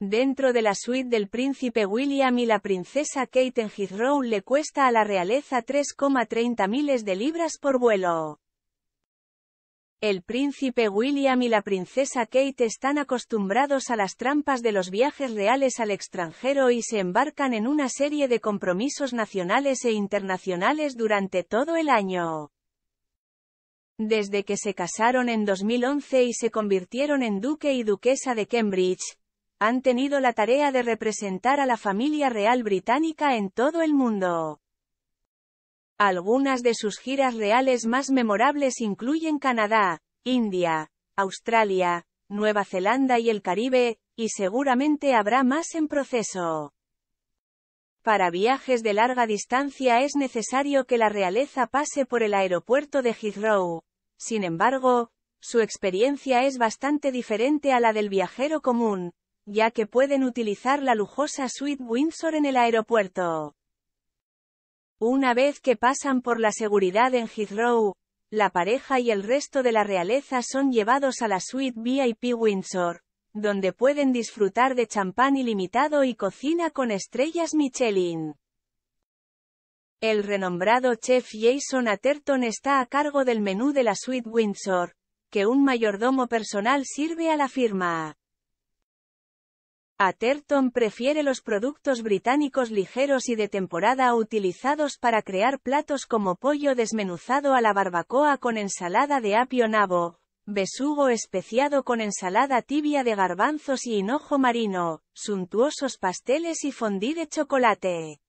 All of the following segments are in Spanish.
dentro de la suite del príncipe William y la princesa Kate en Heathrow le cuesta a la realeza 3,30 miles de libras por vuelo. El príncipe William y la princesa Kate están acostumbrados a las trampas de los viajes reales al extranjero y se embarcan en una serie de compromisos nacionales e internacionales durante todo el año. Desde que se casaron en 2011 y se convirtieron en duque y duquesa de Cambridge, han tenido la tarea de representar a la familia real británica en todo el mundo. Algunas de sus giras reales más memorables incluyen Canadá, India, Australia, Nueva Zelanda y el Caribe, y seguramente habrá más en proceso. Para viajes de larga distancia es necesario que la realeza pase por el aeropuerto de Heathrow. Sin embargo, su experiencia es bastante diferente a la del viajero común, ya que pueden utilizar la lujosa suite Windsor en el aeropuerto. Una vez que pasan por la seguridad en Heathrow, la pareja y el resto de la realeza son llevados a la suite VIP Windsor, donde pueden disfrutar de champán ilimitado y cocina con estrellas Michelin. El renombrado chef Jason Atherton está a cargo del menú de la suite Windsor, que un mayordomo personal sirve a la firma. Atherton prefiere los productos británicos ligeros y de temporada utilizados para crear platos como pollo desmenuzado a la barbacoa con ensalada de apio nabo, besugo especiado con ensalada tibia de garbanzos y hinojo marino, suntuosos pasteles y fondí de chocolate.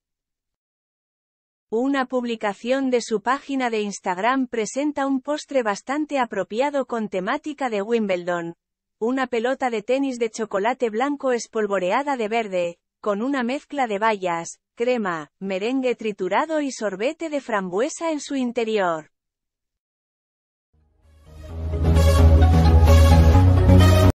Una publicación de su página de Instagram presenta un postre bastante apropiado con temática de Wimbledon, una pelota de tenis de chocolate blanco espolvoreada de verde, con una mezcla de bayas, crema, merengue triturado y sorbete de frambuesa en su interior.